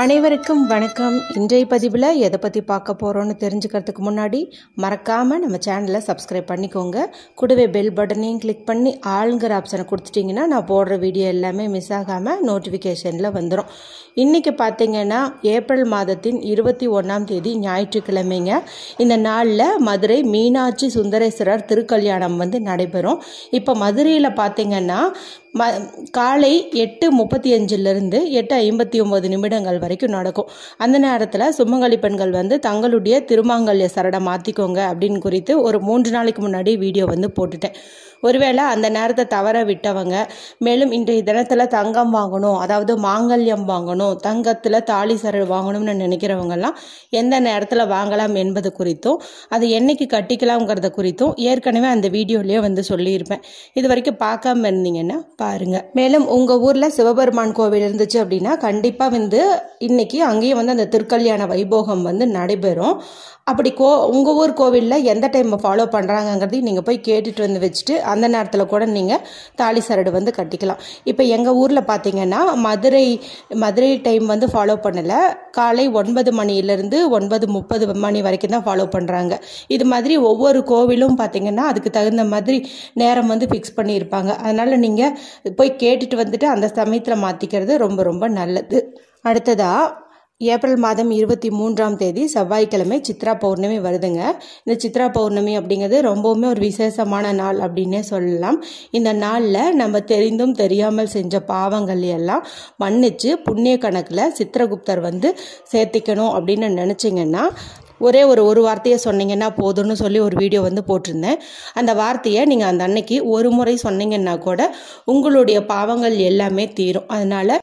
அனைவருக்கும் வணக்கம் இன்றைய பதிவில் எதை பற்றி பார்க்க போகிறோன்னு தெரிஞ்சுக்கிறதுக்கு முன்னாடி மறக்காமல் நம்ம சேனலை சப்ஸ்கிரைப் பண்ணிக்கோங்க கூடவே பெல் பட்டனையும் கிளிக் பண்ணி ஆளுங்கிற ஆப்ஷனை கொடுத்துட்டிங்கன்னா நான் போடுற வீடியோ எல்லாமே மிஸ் ஆகாமல் நோட்டிஃபிகேஷனில் வந்துடும் இன்றைக்கி பார்த்திங்கன்னா ஏப்ரல் மாதத்தின் இருபத்தி ஒன்றாம் தேதி ஞாயிற்றுக்கிழமைங்க இந்த நாளில் மதுரை மீனாட்சி சுந்தரேஸ்வரர் திருக்கல்யாணம் வந்து நடைபெறும் இப்போ மதுரையில் பார்த்திங்கன்னா ம காலை எட்டு முப்பத்தி அஞ்சுலேருந்து எட்டு ஐம்பத்தி ஒம்பது நிமிடங்கள் வரைக்கும் நடக்கும் அந்த நேரத்தில் சுமங்கலி பெண்கள் வந்து தங்களுடைய திருமாங்கல்ய சரடை மாற்றிக்கோங்க அப்படின்னு குறித்து ஒரு மூன்று நாளைக்கு முன்னாடி வீடியோ வந்து போட்டுட்டேன் ஒருவேளை அந்த நேரத்தை தவற விட்டவங்க மேலும் இன்றைய தினத்தில் தங்கம் வாங்கணும் அதாவது மாங்கல்யம் வாங்கணும் தங்கத்தில் தாலி சரல் வாங்கணும்னு நினைக்கிறவங்கெல்லாம் எந்த நேரத்தில் வாங்கலாம் என்பது குறித்தும் அது என்னைக்கு கட்டிக்கலாம்ங்கிறத குறித்தும் ஏற்கனவே அந்த வீடியோலேயே வந்து சொல்லியிருப்பேன் இது வரைக்கும் பார்க்காம இருந்தீங்கன்னா பாருங்கள் மேலும் உங்கள் ஊரில் சிவபெருமான் கோவில் இருந்துச்சு அப்படின்னா கண்டிப்பாக வந்து இன்னைக்கு அங்கேயும் வந்து அந்த திருக்கல்யாண வைபோகம் வந்து நடைபெறும் அப்படி கோ உங்கள் ஊர் கோவிலில் எந்த டைம் ஃபாலோ பண்ணுறாங்கங்கிறதையும் நீங்கள் போய் கேட்டுட்டு வந்து வச்சுட்டு அந்த நேரத்தில் கூட நீங்கள் தாலி சரடு வந்து கட்டிக்கலாம் இப்போ எங்கள் ஊரில் பார்த்தீங்கன்னா மதுரை மதுரை டைம் வந்து ஃபாலோ பண்ணலை காலை ஒன்பது மணியிலேருந்து ஒன்பது முப்பது மணி வரைக்கும் தான் ஃபாலோ பண்ணுறாங்க இது மாதிரி ஒவ்வொரு கோவிலும் பார்த்தீங்கன்னா அதுக்கு தகுந்த மாதிரி நேரம் வந்து ஃபிக்ஸ் பண்ணியிருப்பாங்க அதனால் நீங்கள் போய் கேட்டுட்டு வந்துட்டு அந்த சமயத்தில் மாற்றிக்கிறது ரொம்ப ரொம்ப நல்லது அடுத்ததாக ஏப்ரல் மாதம் இருபத்தி மூன்றாம் தேதி செவ்வாய்க்கிழமை சித்ரா பௌர்ணமி வருதுங்க இந்த சித்ரா பௌர்ணமி அப்படிங்கிறது ரொம்பவுமே ஒரு விசேஷமான நாள் அப்படின்னே சொல்லலாம் இந்த நாளில் நம்ம தெரிந்தும் தெரியாமல் செஞ்ச பாவங்கள் எல்லாம் மன்னிச்சு புண்ணிய கணக்கில் சித்திரகுப்தர் வந்து சேர்த்திக்கணும் அப்படின்னு நினச்சிங்கன்னா ஒரே ஒரு ஒரு வார்த்தையை சொன்னீங்கன்னா போதும்னு சொல்லி ஒரு வீடியோ வந்து போட்டிருந்தேன் அந்த வார்த்தையை நீங்கள் அந்த அன்னைக்கு ஒரு முறை சொன்னீங்கன்னா கூட உங்களுடைய பாவங்கள் எல்லாமே தீரும் அதனால்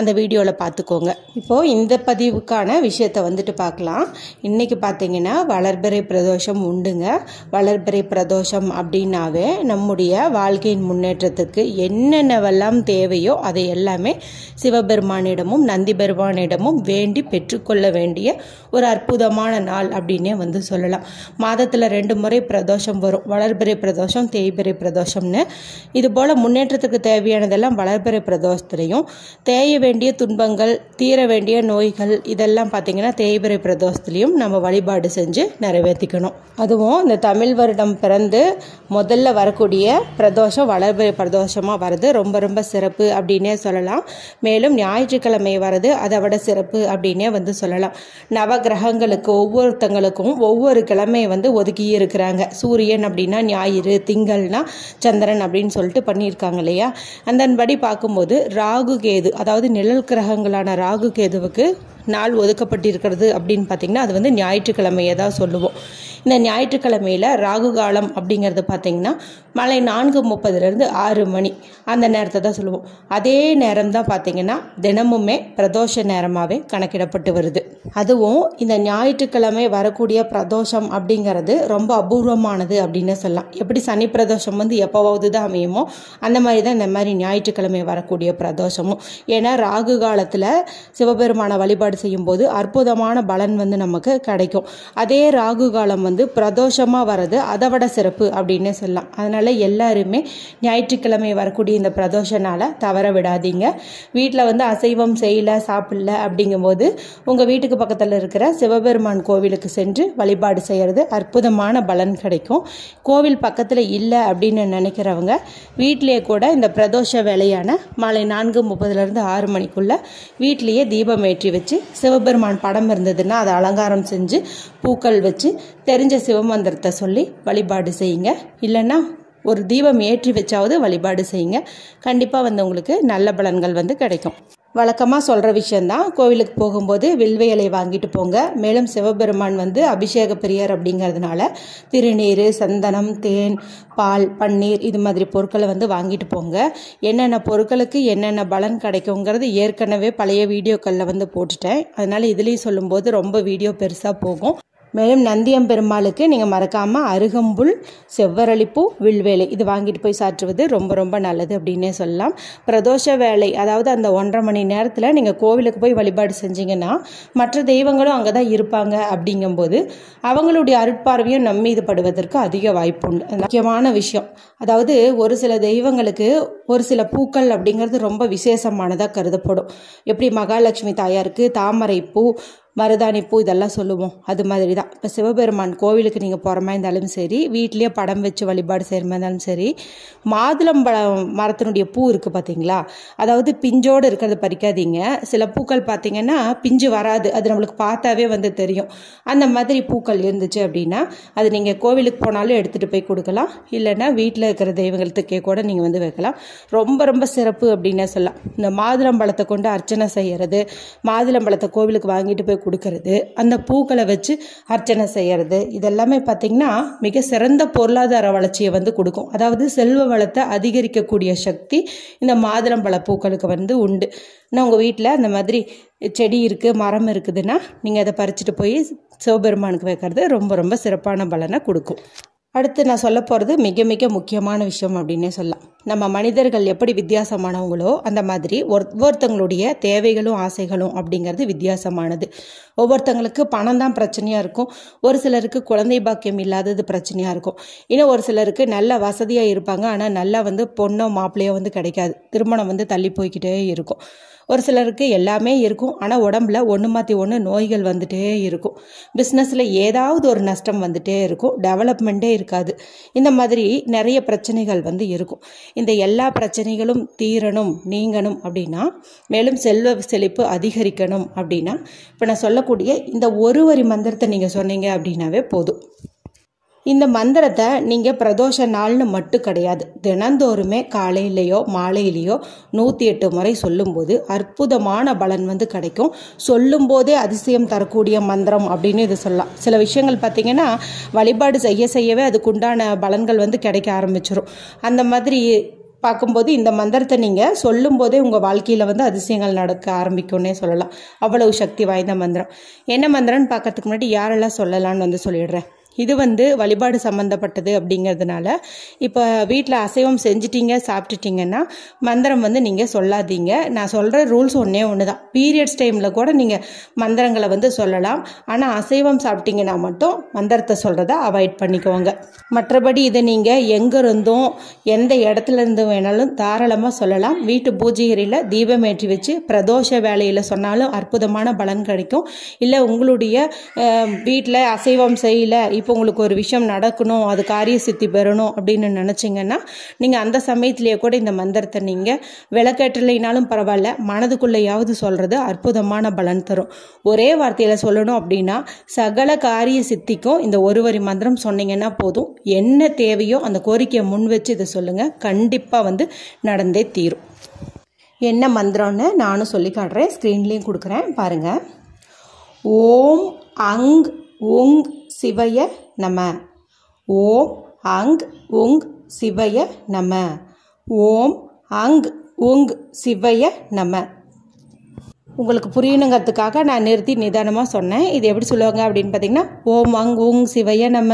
அந்த வீடியோவில் பார்த்துக்கோங்க இப்போது இந்த பதிவுக்கான விஷயத்தை வந்துட்டு பார்க்கலாம் இன்றைக்கி பார்த்தீங்கன்னா வளர்பிறை பிரதோஷம் உண்டுங்க வளர்பிறை பிரதோஷம் அப்படின்னாவே நம்முடைய வாழ்க்கையின் முன்னேற்றத்துக்கு என்னென்னவெல்லாம் தேவையோ அதை எல்லாமே சிவபெருமானிடமும் நந்தி பெருமானிடமும் வேண்டி பெற்றுக்கொள்ள வேண்டிய ஒரு அற்புதமான நாள் நாள் அப்படின்னே வந்து சொல்லலாம் மாதத்தில் ரெண்டு முறை பிரதோஷம் வரும் வளர்பிறை பிரதோஷம் தேய்பிறை பிரதோஷம்னு இது போல் முன்னேற்றத்துக்கு தேவையானதெல்லாம் வளர்பிறை பிரதோஷத்துலையும் தேய வேண்டிய துன்பங்கள் தீர வேண்டிய நோய்கள் இதெல்லாம் பார்த்திங்கன்னா தேய்பிறை பிரதோஷத்துலேயும் நம்ம வழிபாடு செஞ்சு நிறைவேற்றிக்கணும் அதுவும் இந்த தமிழ் வருடம் பிறந்து முதல்ல வரக்கூடிய பிரதோஷம் வளர்பிறை பிரதோஷமாக வர்றது ரொம்ப ரொம்ப சிறப்பு அப்படின்னே சொல்லலாம் மேலும் ஞாயிற்றுக்கிழமை வர்றது அதை விட சிறப்பு அப்படின்னே வந்து சொல்லலாம் நவ கிரகங்களுக்கு ஒவ்வொரு ஒவ்வொருத்தங்களுக்கும் ஒவ்வொரு கிழமை வந்து ஒதுக்கி இருக்கிறாங்க சூரியன் அப்படின்னா ஞாயிறு திங்கள்னா சந்திரன் அப்படின்னு சொல்லிட்டு பண்ணியிருக்காங்க இல்லையா அந்தன்படி பார்க்கும்போது ராகு கேது அதாவது நிழல் கிரகங்களான ராகு கேதுவுக்கு நாள் ஒதுக்கப்பட்டிருக்கிறது அப்படின்னு பார்த்தீங்கன்னா அது வந்து ஞாயிற்றுக்கிழமையை தான் சொல்லுவோம் இந்த ஞாயிற்றுக்கிழமையில் ராகு காலம் அப்படிங்கிறது பார்த்திங்கன்னா மலை நான்கு முப்பதுலேருந்து ஆறு மணி அந்த நேரத்தை தான் சொல்லுவோம் அதே நேரம் தான் பார்த்திங்கன்னா தினமுமே பிரதோஷ நேரமாகவே கணக்கிடப்பட்டு வருது அதுவும் இந்த ஞாயிற்றுக்கிழமை வரக்கூடிய பிரதோஷம் அப்படிங்கிறது ரொம்ப அபூர்வமானது அப்படின்னு சொல்லலாம் எப்படி சனி பிரதோஷம் வந்து எப்போவாவது தான் அமையுமோ அந்த மாதிரி தான் இந்த மாதிரி ஞாயிற்றுக்கிழமை வரக்கூடிய பிரதோஷமும் ஏன்னா ராகு காலத்தில் சிவபெருமான வழிபாடு செய்யும்போது அற்புதமான பலன் வந்து நமக்கு கிடைக்கும் அதே ராகு காலம் வந்து பிரதோஷமாக வர்றது அதை விட சிறப்பு அப்படின்னு சொல்லலாம் அதனால் எல்லாருமே ஞாயிற்றுக்கிழமை வரக்கூடிய இந்த பிரதோஷனால் தவற விடாதீங்க வீட்டில் வந்து அசைவம் செய்யலை சாப்பிடல அப்படிங்கும்போது உங்கள் வீட்டுக்கு பக்கத்தில் இருக்கிற சிவபெருமான் கோவிலுக்கு சென்று வழிபாடு செய்கிறது அற்புதமான பலன் கிடைக்கும் கோவில் பக்கத்தில் இல்லை அப்படின்னு நினைக்கிறவங்க வீட்டிலேயே கூட இந்த பிரதோஷ வேலையான மாலை நான்கு முப்பதுலேருந்து ஆறு மணிக்குள்ளே வீட்டிலேயே தீபம் ஏற்றி வச்சு சிவபெருமான் படம் இருந்ததுன்னா அதை அலங்காரம் செஞ்சு பூக்கள் வச்சு தெரிஞ்ச சிவமந்திரத்தை சொல்லி வழிபாடு செய்யுங்க இல்லைன்னா ஒரு தீபம் ஏற்றி வச்சாவது வழிபாடு செய்யுங்க கண்டிப்பாக வந்து உங்களுக்கு நல்ல பலன்கள் வந்து கிடைக்கும் வழக்கமாக சொல்கிற விஷயந்தான் கோவிலுக்கு போகும்போது வில்வையலை வாங்கிட்டு போங்க மேலும் சிவபெருமான் வந்து அபிஷேக பிரியர் அப்படிங்கிறதுனால திருநீர் சந்தனம் தேன் பால் பன்னீர் இது மாதிரி பொருட்களை வந்து வாங்கிட்டு போங்க என்னென்ன பொருட்களுக்கு என்னென்ன பலன் கிடைக்குங்கிறது ஏற்கனவே பழைய வீடியோக்களில் வந்து போட்டுட்டேன் அதனால் இதுலேயும் சொல்லும்போது ரொம்ப வீடியோ பெருசாக போகும் மேலும் நந்தியம்பெருமாளுக்கு நீங்கள் மறக்காமல் அருகம்புல் செவ்வரளிப்பூ வில்வேலை இது வாங்கிட்டு போய் சாற்றுவது ரொம்ப ரொம்ப நல்லது அப்படின்னே சொல்லலாம் பிரதோஷ வேலை அதாவது அந்த ஒன்றரை மணி நேரத்தில் நீங்கள் கோவிலுக்கு போய் வழிபாடு செஞ்சீங்கன்னா மற்ற தெய்வங்களும் அங்கே தான் இருப்பாங்க அப்படிங்கும்போது அவங்களுடைய அருட்பார்வையும் நம்ம இது படுவதற்கு அதிக வாய்ப்பு உண்டு முக்கியமான விஷயம் அதாவது ஒரு சில தெய்வங்களுக்கு ஒரு சில பூக்கள் அப்படிங்கிறது ரொம்ப விசேஷமானதாக கருதப்படும் எப்படி மகாலட்சுமி தாயாருக்கு தாமரை பூ பூ இதெல்லாம் சொல்லுவோம் அது மாதிரி தான் இப்போ சிவபெருமான் கோவிலுக்கு நீங்கள் போகிற மாதிரி இருந்தாலும் சரி வீட்லேயே படம் வச்சு வழிபாடு செய்கிற மாதிரி இருந்தாலும் சரி மாதுளம்பழம் மரத்தினுடைய பூ இருக்குது பார்த்தீங்களா அதாவது பிஞ்சோடு இருக்கிறத பறிக்காதீங்க சில பூக்கள் பார்த்தீங்கன்னா பிஞ்சு வராது அது நம்மளுக்கு பார்த்தாவே வந்து தெரியும் அந்த மாதிரி பூக்கள் இருந்துச்சு அப்படின்னா அது நீங்கள் கோவிலுக்கு போனாலும் எடுத்துகிட்டு போய் கொடுக்கலாம் இல்லைன்னா வீட்டில் இருக்கிற தெய்வங்களுக்கே கூட நீங்கள் வந்து வைக்கலாம் ரொம்ப ரொம்ப சிறப்பு அப்படின்னே சொல்லலாம் இந்த மாதுளம்பழத்தை கொண்டு அர்ச்சனை செய்கிறது மாதுளம்பழத்தை கோவிலுக்கு வாங்கிட்டு போய் கொடுக்கறது அந்த பூக்களை வச்சு அர்ச்சனை செய்கிறது இதெல்லாமே பார்த்திங்கன்னா மிக சிறந்த பொருளாதார வளர்ச்சியை வந்து கொடுக்கும் அதாவது செல்வ வளத்தை அதிகரிக்கக்கூடிய சக்தி இந்த மாதுளம்பழ பூக்களுக்கு வந்து உண்டு நான் உங்கள் வீட்டில் அந்த மாதிரி செடி இருக்குது மரம் இருக்குதுன்னா நீங்கள் அதை பறிச்சுட்டு போய் சிவபெருமானுக்கு வைக்கிறது ரொம்ப ரொம்ப சிறப்பான பலனை கொடுக்கும் அடுத்து நான் சொல்ல போகிறது மிக மிக முக்கியமான விஷயம் அப்படின்னே சொல்லலாம் நம்ம மனிதர்கள் எப்படி வித்தியாசமானவங்களோ அந்த மாதிரி ஒவ்வொருத்தங்களுடைய தேவைகளும் ஆசைகளும் அப்படிங்கிறது வித்தியாசமானது ஒவ்வொருத்தங்களுக்கு பணம் தான் பிரச்சனையாக இருக்கும் ஒரு சிலருக்கு குழந்தை பாக்கியம் இல்லாதது பிரச்சனையாக இருக்கும் இன்னும் ஒரு சிலருக்கு நல்ல வசதியாக இருப்பாங்க ஆனால் நல்லா வந்து பொண்ணோ மாப்பிள்ளையோ வந்து கிடைக்காது திருமணம் வந்து தள்ளி போய்கிட்டே இருக்கும் ஒரு சிலருக்கு எல்லாமே இருக்கும் ஆனால் உடம்புல ஒன்று மாற்றி ஒன்று நோய்கள் வந்துட்டே இருக்கும் பிஸ்னஸில் ஏதாவது ஒரு நஷ்டம் வந்துட்டே இருக்கும் டெவலப்மெண்ட்டே இருக்காது இந்த மாதிரி நிறைய பிரச்சனைகள் வந்து இருக்கும் இந்த எல்லா பிரச்சனைகளும் தீரணும் நீங்கணும் அப்படின்னா மேலும் செல்வ செழிப்பு அதிகரிக்கணும் அப்படின்னா இப்போ நான் சொல்லக்கூடிய இந்த ஒரு வரி மந்திரத்தை நீங்கள் சொன்னீங்க அப்படின்னாவே போதும் இந்த மந்திரத்தை நீங்கள் பிரதோஷ நாள்னு மட்டும் கிடையாது தினந்தோறுமே காலையிலேயோ மாலையிலேயோ நூற்றி எட்டு முறை சொல்லும்போது அற்புதமான பலன் வந்து கிடைக்கும் சொல்லும்போதே அதிசயம் தரக்கூடிய மந்திரம் அப்படின்னு இது சொல்லலாம் சில விஷயங்கள் பார்த்தீங்கன்னா வழிபாடு செய்ய செய்யவே அதுக்குண்டான பலன்கள் வந்து கிடைக்க ஆரம்பிச்சிடும் அந்த மாதிரி பார்க்கும்போது இந்த மந்திரத்தை நீங்கள் சொல்லும்போதே உங்கள் வாழ்க்கையில் வந்து அதிசயங்கள் நடக்க ஆரம்பிக்கும்னே சொல்லலாம் அவ்வளவு சக்தி வாய்ந்த மந்திரம் என்ன மந்திரம்னு பார்க்கறதுக்கு முன்னாடி யாரெல்லாம் சொல்லலான்னு வந்து சொல்லிடுறேன் இது வந்து வழிபாடு சம்மந்தப்பட்டது அப்படிங்கிறதுனால இப்போ வீட்டில் அசைவம் செஞ்சிட்டிங்க சாப்பிட்டுட்டிங்கன்னா மந்திரம் வந்து நீங்கள் சொல்லாதீங்க நான் சொல்கிற ரூல்ஸ் ஒன்றே ஒன்று தான் பீரியட்ஸ் டைமில் கூட நீங்கள் மந்திரங்களை வந்து சொல்லலாம் ஆனால் அசைவம் சாப்பிட்டீங்கன்னா மட்டும் மந்திரத்தை சொல்கிறத அவாய்ட் பண்ணிக்கோங்க மற்றபடி இதை நீங்கள் எங்கே இருந்தும் எந்த இடத்துல இருந்து வேணாலும் தாராளமாக சொல்லலாம் வீட்டு பூஜைகரியில் தீபம் ஏற்றி வச்சு பிரதோஷ வேலையில் சொன்னாலும் அற்புதமான பலன் கிடைக்கும் இல்லை உங்களுடைய வீட்டில் அசைவம் செய்யலை இப்போ உங்களுக்கு ஒரு விஷயம் நடக்கணும் அது காரிய சித்தி பெறணும் அப்படின்னு நினச்சிங்கன்னா நீங்கள் அந்த சமயத்திலேயே கூட இந்த மந்திரத்தை நீங்கள் விளக்கேற்றலைனாலும் பரவாயில்ல மனதுக்குள்ளேயாவது சொல்கிறது அற்புதமான பலன் தரும் ஒரே வார்த்தையில் சொல்லணும் அப்படின்னா சகல காரிய சித்திக்கும் இந்த ஒரு வரி மந்திரம் சொன்னீங்கன்னா போதும் என்ன தேவையோ அந்த கோரிக்கையை முன் வச்சு இதை சொல்லுங்கள் கண்டிப்பாக வந்து நடந்தே தீரும் என்ன மந்திரம்னு நானும் சொல்லி காட்டுறேன் ஸ்க்ரீன்லேயும் கொடுக்குறேன் பாருங்கள் ஓம் அங் உங் சிவய நம ஓம் அங் உங் சிவய நம ஓம் அங் உங் சிவய நம உங்களுக்கு புரியணுங்கிறதுக்காக நான் நிறுத்தி நிதானமாக சொன்னேன் இது எப்படி சொல்லுவாங்க அப்படின்னு பார்த்தீங்கன்னா ஓம் அங் உங் சிவைய நம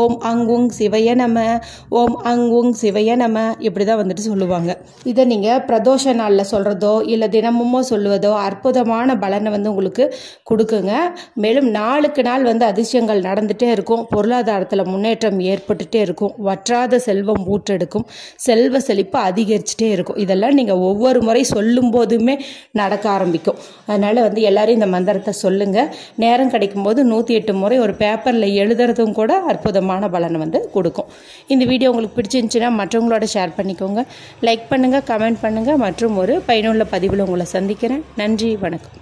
ஓம் அங் உங் சிவைய நம ஓம் அங் உங் சிவைய நம இப்படி தான் வந்துட்டு சொல்லுவாங்க இதை நீங்கள் பிரதோஷ நாளில் சொல்கிறதோ இல்லை தினமுமோ சொல்லுவதோ அற்புதமான பலனை வந்து உங்களுக்கு கொடுக்குங்க மேலும் நாளுக்கு நாள் வந்து அதிசயங்கள் நடந்துகிட்டே இருக்கும் பொருளாதாரத்தில் முன்னேற்றம் ஏற்பட்டுகிட்டே இருக்கும் வற்றாத செல்வம் ஊற்றெடுக்கும் செல்வ செழிப்பு அதிகரிச்சுட்டே இருக்கும் இதெல்லாம் நீங்கள் ஒவ்வொரு முறை சொல்லும் போதுமே நடக்க ஆரம்பிக்கும் அதனால் வந்து எல்லோரும் இந்த மந்திரத்தை சொல்லுங்கள் நேரம் கிடைக்கும்போது நூற்றி எட்டு முறை ஒரு பேப்பரில் எழுதுறதும் கூட அற்புதமான பலனை வந்து கொடுக்கும் இந்த வீடியோ உங்களுக்கு பிடிச்சிருந்துச்சுன்னா மற்றவங்களோட ஷேர் பண்ணிக்கோங்க லைக் பண்ணுங்கள் கமெண்ட் பண்ணுங்கள் மற்றும் ஒரு பயனுள்ள பதிவில் உங்களை சந்திக்கிறேன் நன்றி வணக்கம்